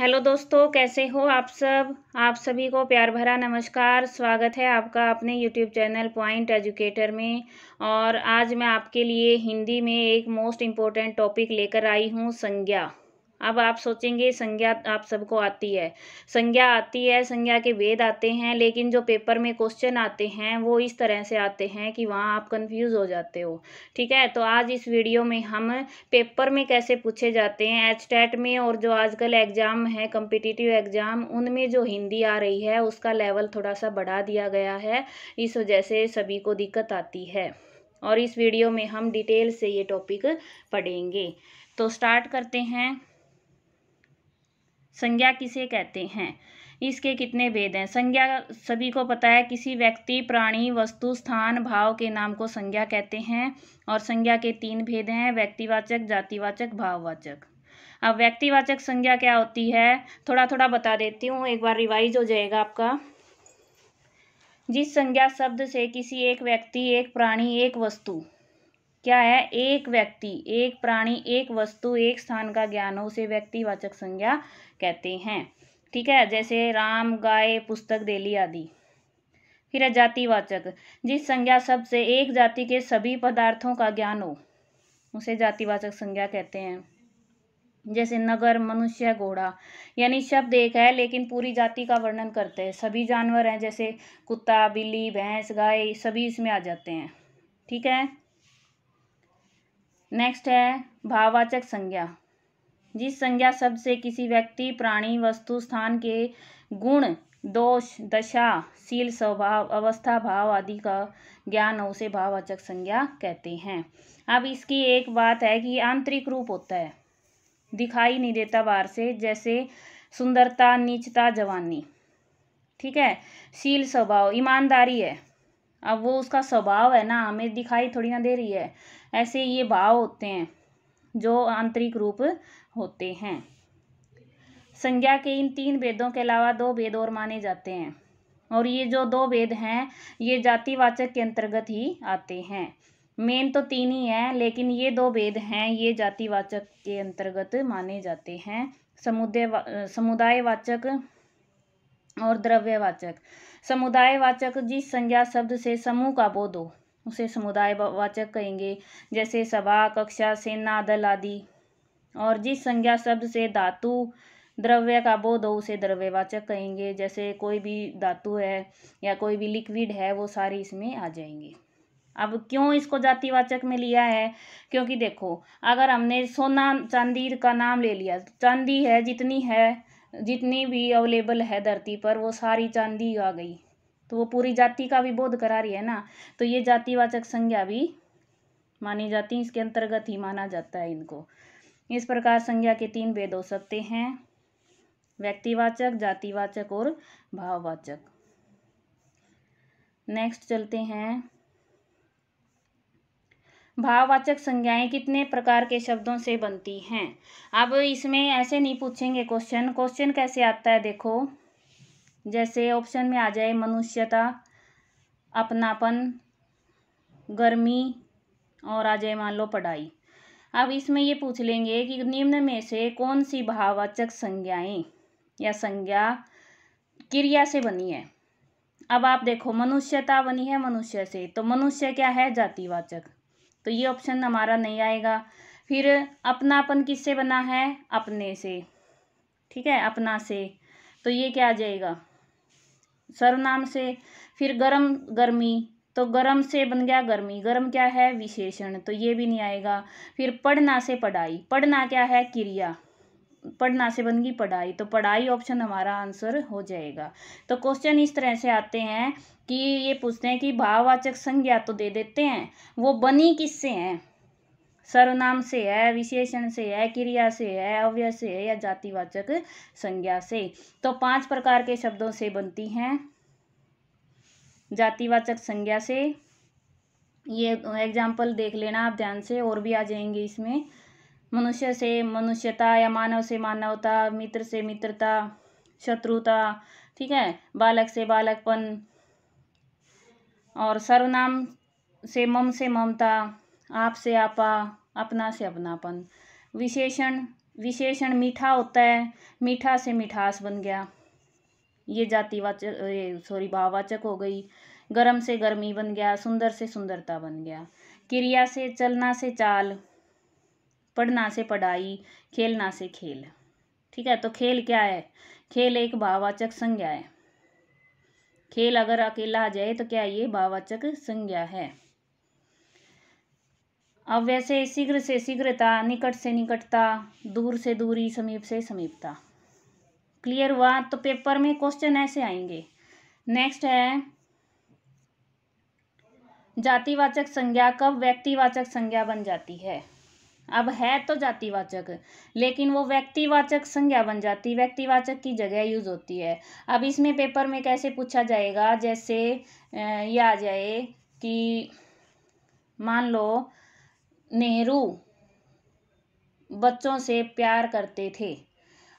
hello दोस्तों कैसे हो आप सब आप सभी को प्यार भरा नमस्कार स्वागत है आपका अपने यूट्यूब चैनल पॉइंट एजुकेटर में और आज मैं आपके लिए हिंदी में एक मोस्ट इम्पोर्टेंट टॉपिक लेकर आई हूँ संज्ञा अब आप सोचेंगे संज्ञा आप सबको आती है संज्ञा आती है संज्ञा के वेद आते हैं लेकिन जो पेपर में क्वेश्चन आते हैं वो इस तरह से आते हैं कि वहाँ आप कंफ्यूज हो जाते हो ठीक है तो आज इस वीडियो में हम पेपर में कैसे पूछे जाते हैं एच में और जो आजकल एग्ज़ाम है कम्पिटिटिव एग्ज़ाम उनमें जो हिंदी आ रही है उसका लेवल थोड़ा सा बढ़ा दिया गया है इस वजह से सभी को दिक्कत आती है और इस वीडियो में हम डिटेल से ये टॉपिक पढ़ेंगे तो स्टार्ट करते हैं संज्ञा किसे कहते हैं इसके कितने भेद हैं संज्ञा सभी को पता है किसी व्यक्ति प्राणी वस्तु स्थान भाव के नाम को संज्ञा कहते हैं और संज्ञा के तीन भेद हैं व्यक्तिवाचक जातिवाचक भाववाचक अब व्यक्तिवाचक संज्ञा क्या होती है थोड़ा थोड़ा बता देती हूँ एक बार रिवाइज हो जाएगा आपका जिस संज्ञा शब्द से किसी एक व्यक्ति एक प्राणी एक वस्तु क्या है एक व्यक्ति एक प्राणी एक वस्तु एक स्थान का ज्ञान हो उसे व्यक्तिवाचक संज्ञा कहते हैं ठीक है जैसे राम गाय पुस्तक देली आदि फिर है जातिवाचक जिस संज्ञा शब्द से एक जाति के सभी पदार्थों का ज्ञान हो उसे जातिवाचक संज्ञा कहते हैं जैसे नगर मनुष्य घोड़ा यानी शब्द एक है लेकिन पूरी जाति का वर्णन करते हैं सभी जानवर हैं जैसे कुत्ता बिल्ली भैंस गाय सभी इसमें आ जाते हैं ठीक है नेक्स्ट है भाववाचक संज्ञा जिस संज्ञा शब्द से किसी व्यक्ति प्राणी वस्तु स्थान के गुण दोष दशा शील स्वभाव अवस्था भाव आदि का ज्ञान हो उसे भाववाचक संज्ञा कहते हैं अब इसकी एक बात है कि आंतरिक रूप होता है दिखाई नहीं देता बाहर से जैसे सुंदरता नीचता जवानी ठीक है शील स्वभाव ईमानदारी है अब वो उसका स्वभाव है ना हमें दिखाई थोड़ी ना दे रही है ऐसे ये भाव होते हैं जो आंतरिक रूप होते हैं संज्ञा के इन तीन वेदों के अलावा दो वेद और माने जाते हैं और ये जो दो वेद हैं ये जातिवाचक के अंतर्गत ही आते हैं मेन तो तीन ही है लेकिन ये दो वेद हैं ये जातिवाचक के अंतर्गत माने जाते हैं समुदाय समुदायवाचक और द्रव्यवाचक समुदायवाचक जिस संज्ञा शब्द से समूह का बोध हो उसे समुदायवाचक कहेंगे जैसे सभा कक्षा सेना दल आदि और जिस संज्ञा शब्द से धातु द्रव्य का बोध हो उसे द्रव्यवाचक कहेंगे जैसे कोई भी धातु है या कोई भी लिक्विड है वो सारी इसमें आ जाएंगे अब क्यों इसको जातिवाचक में लिया है क्योंकि देखो अगर हमने सोना चांदी का नाम ले लिया चांदी है जितनी है जितनी भी अवेलेबल है धरती पर वो सारी चांदी आ गई तो वो पूरी जाति का भी बोध करा रही है ना तो ये जातिवाचक संज्ञा भी मानी जाती है इसके अंतर्गत ही माना जाता है इनको इस प्रकार संज्ञा के तीन भेद हो सकते हैं व्यक्तिवाचक जातिवाचक और भाववाचक नेक्स्ट चलते हैं भाववाचक संज्ञाएं कितने प्रकार के शब्दों से बनती हैं अब इसमें ऐसे नहीं पूछेंगे क्वेश्चन क्वेश्चन कैसे आता है देखो जैसे ऑप्शन में आ जाए मनुष्यता अपनापन गर्मी और आ जाए मान लो पढ़ाई अब इसमें ये पूछ लेंगे कि निम्न में से कौन सी भाववाचक संज्ञाएं या संज्ञा क्रिया से बनी है अब आप देखो मनुष्यता बनी है मनुष्य से तो मनुष्य क्या है जातिवाचक तो ये ऑप्शन हमारा नहीं आएगा फिर अपनापन किससे बना है अपने से ठीक है अपना से तो ये क्या आ जाएगा सर्वनाम से फिर गर्म गर्मी तो गर्म से बन गया गर्मी गर्म क्या है विशेषण तो ये भी नहीं आएगा फिर पढ़ना से पढ़ाई पढ़ना क्या है क्रिया पढ़ना से बन गई पढ़ाई तो पढ़ाई ऑप्शन हमारा आंसर हो जाएगा तो क्वेश्चन इस तरह से आते हैं कि ये पूछते हैं कि भाववाचक संज्ञा तो दे देते हैं वो बनी किससे हैं सर्वनाम से है विशेषण से है क्रिया से है अव्यय से है या जातिवाचक संज्ञा से तो पांच प्रकार के शब्दों से बनती हैं जातिवाचक संज्ञा से ये एग्जाम्पल देख लेना आप ध्यान से और भी आ जाएंगे इसमें मनुष्य से मनुष्यता या मानव से मानवता मित्र से मित्रता शत्रुता ठीक है बालक से बालकपन और सर्वनाम से मम से ममता आप से आपा अपना से अपनापन विशेषण विशेषण मीठा होता है मीठा से मिठास बन गया ये जातिवाचक सॉरी भाववाचक हो गई गर्म से गर्मी बन गया सुंदर से सुंदरता बन गया क्रिया से चलना से चाल पढ़ना से पढ़ाई खेलना से खेल ठीक है तो खेल क्या है खेल एक भाववाचक संज्ञा है खेल अगर अकेला आ जाए तो क्या ये भाववाचक संज्ञा है अब वैसे शीघ्र से शीघ्रता निकट से निकटता दूर से दूरी समीप से समीपता क्लियर हुआ तो पेपर में क्वेश्चन ऐसे आएंगे नेक्स्ट है जातिवाचक संज्ञा कब व्यक्तिवाचक संज्ञा बन जाती है अब है तो जातिवाचक लेकिन वो व्यक्तिवाचक संज्ञा बन जाती व्यक्तिवाचक की जगह यूज होती है अब इसमें पेपर में कैसे पूछा जाएगा जैसे ये आ जाए कि मान लो नेहरू बच्चों से प्यार करते थे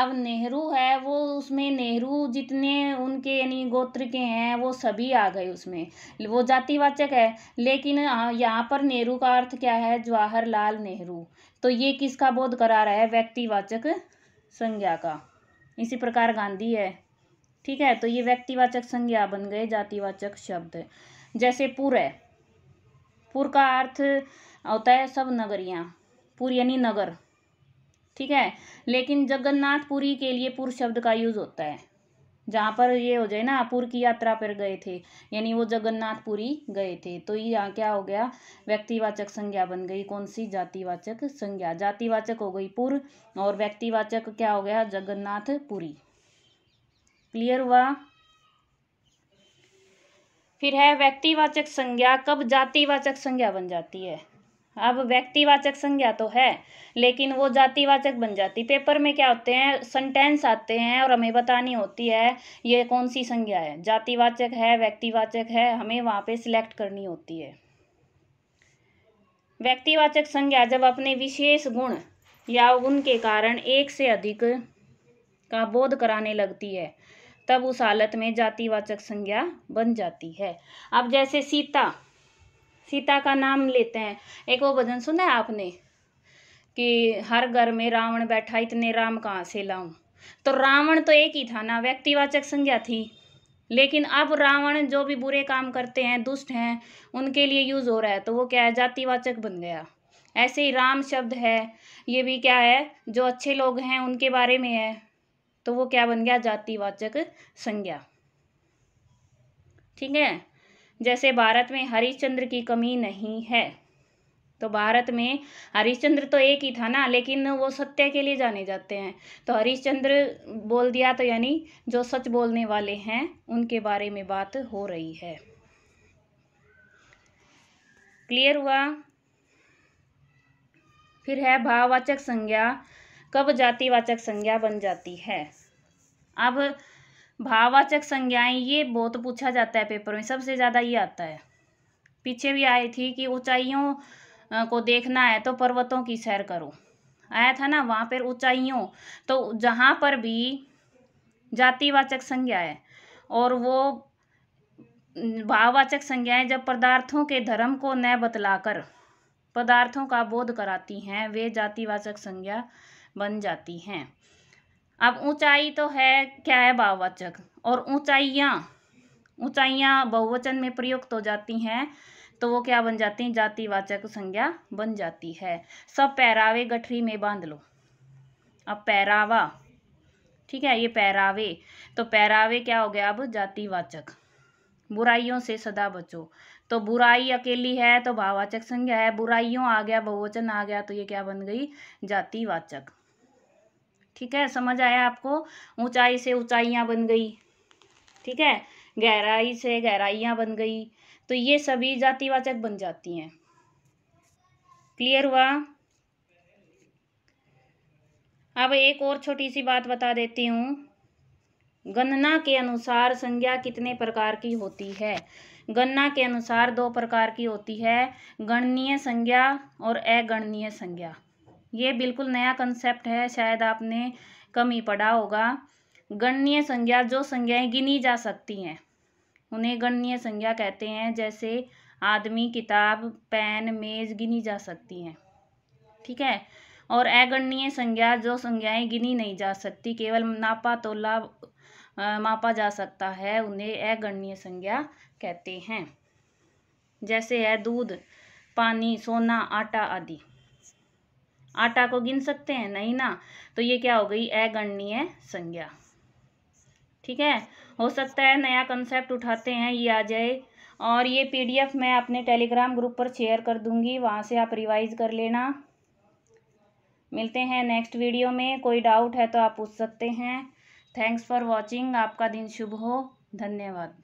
अब नेहरू है वो उसमें नेहरू जितने उनके यानी गोत्र के हैं वो सभी आ गए उसमें वो जातिवाचक है लेकिन यहाँ पर नेहरू का अर्थ क्या है जवाहरलाल नेहरू तो ये किसका बोध करा रहा है व्यक्तिवाचक संज्ञा का इसी प्रकार गांधी है ठीक है तो ये व्यक्तिवाचक संज्ञा बन गए जातिवाचक शब्द जैसे पुर है पुर का अर्थ होता है सब नगरियाँ पुर यानी नगर ठीक है लेकिन जगन्नाथपुरी के लिए पुर शब्द का यूज़ होता है जहाँ पर ये हो जाए ना पुर की यात्रा पर गए थे यानी वो जगन्नाथपुरी गए थे तो ये यहाँ क्या हो गया व्यक्तिवाचक संज्ञा बन गई कौन सी जातिवाचक संज्ञा जातिवाचक हो गई पुर और व्यक्तिवाचक क्या हो गया जगन्नाथपुरी क्लियर हुआ फिर है व्यक्तिवाचक संज्ञा कब जातिवाचक संज्ञा बन जाती है अब व्यक्तिवाचक संज्ञा तो है लेकिन वो जातिवाचक बन जाती पेपर में क्या होते हैं सेंटेंस आते हैं और हमें बतानी होती है ये कौन सी संज्ञा है जातिवाचक है व्यक्तिवाचक है हमें वहाँ पे सिलेक्ट करनी होती है व्यक्तिवाचक संज्ञा जब अपने विशेष गुण या के कारण एक से अधिक का बोध कराने लगती है तब उस हालत में जातिवाचक संज्ञा बन जाती है अब जैसे सीता सीता का नाम लेते हैं एक वो भजन सुना है आपने कि हर घर में रावण बैठा इतने राम कहाँ से लाऊं तो रावण तो एक ही था ना व्यक्तिवाचक संज्ञा थी लेकिन अब रावण जो भी बुरे काम करते हैं दुष्ट हैं उनके लिए यूज़ हो रहा है तो वो क्या है जातिवाचक बन गया ऐसे ही राम शब्द है ये भी क्या है जो अच्छे लोग हैं उनके बारे में है तो वो क्या बन गया जातिवाचक संज्ञा ठीक है जैसे भारत में हरिश्चंद्र की कमी नहीं है तो भारत में हरिश्चंद्र तो एक ही था ना लेकिन वो सत्य के लिए जाने जाते हैं तो हरिश्चंद्र बोल दिया तो यानी जो सच बोलने वाले हैं उनके बारे में बात हो रही है क्लियर हुआ फिर है भाववाचक संज्ञा कब जातिवाचक संज्ञा बन जाती है अब भाववाचक संज्ञाएं ये बहुत पूछा जाता है पेपर में सबसे ज़्यादा ये आता है पीछे भी आई थी कि ऊंचाइयों को देखना है तो पर्वतों की सैर करो आया था ना वहाँ पर ऊंचाइयों तो जहाँ पर भी जातिवाचक संज्ञा है और वो भाववाचक संज्ञाएं जब पदार्थों के धर्म को न बतलाकर पदार्थों का बोध कराती हैं वे जातिवाचक संज्ञा बन जाती हैं अब ऊंचाई तो है क्या है भाववाचक और ऊंचाइयाँ ऊंचाइयाँ बहुवचन में प्रयुक्त हो जाती हैं तो वो क्या बन जाती हैं जातिवाचक संज्ञा बन जाती है सब पहरावे गठरी में बांध लो अब पहरावा ठीक है ये पहरावे तो पहरावे क्या हो गया अब जातिवाचक बुराइयों से सदा बचो तो बुराई अकेली है तो भाववाचक संज्ञा है बुराइयों आ गया बहुवचन आ गया तो ये क्या बन गई जातिवाचक ठीक है समझ आया आपको ऊंचाई से ऊंचाइयाँ बन गई ठीक है गहराई से गहराइयाँ बन गई तो ये सभी जातिवाचक बन जाती हैं क्लियर हुआ अब एक और छोटी सी बात बता देती हूँ गणना के अनुसार संज्ञा कितने प्रकार की होती है गणना के अनुसार दो प्रकार की होती है गणनीय संज्ञा और अगणनीय संज्ञा ये बिल्कुल नया कंसेप्ट है शायद आपने कम ही पढ़ा होगा गणनीय संज्ञा जो संज्ञाएं गिनी जा सकती हैं उन्हें गणनीय संज्ञा कहते हैं जैसे आदमी किताब पेन मेज गिनी जा सकती हैं ठीक है और अगणनीय संज्ञा जो संज्ञाएं गिनी नहीं जा सकती केवल नापा तोला मापा जा सकता है उन्हें अगणनीय संज्ञा कहते हैं जैसे है दूध पानी सोना आटा आदि आटा को गिन सकते हैं नहीं ना तो ये क्या हो गई अगणनीय संज्ञा ठीक है हो सकता है नया कंसेप्ट उठाते हैं ये आ जाए और ये पीडीएफ मैं अपने टेलीग्राम ग्रुप पर शेयर कर दूंगी वहाँ से आप रिवाइज कर लेना मिलते हैं नेक्स्ट वीडियो में कोई डाउट है तो आप पूछ सकते हैं थैंक्स फॉर वॉचिंग आपका दिन शुभ हो धन्यवाद